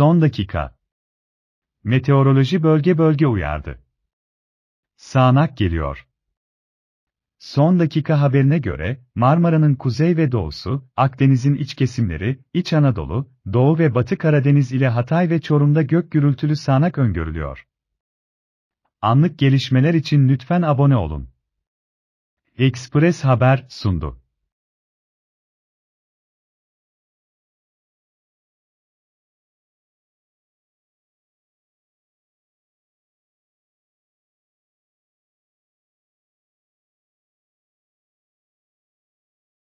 Son dakika. Meteoroloji bölge bölge uyardı. Sağnak geliyor. Son dakika haberine göre, Marmara'nın kuzey ve doğusu, Akdeniz'in iç kesimleri, İç Anadolu, Doğu ve Batı Karadeniz ile Hatay ve Çorum'da gök gürültülü sağanak öngörülüyor. Anlık gelişmeler için lütfen abone olun. Express Haber sundu.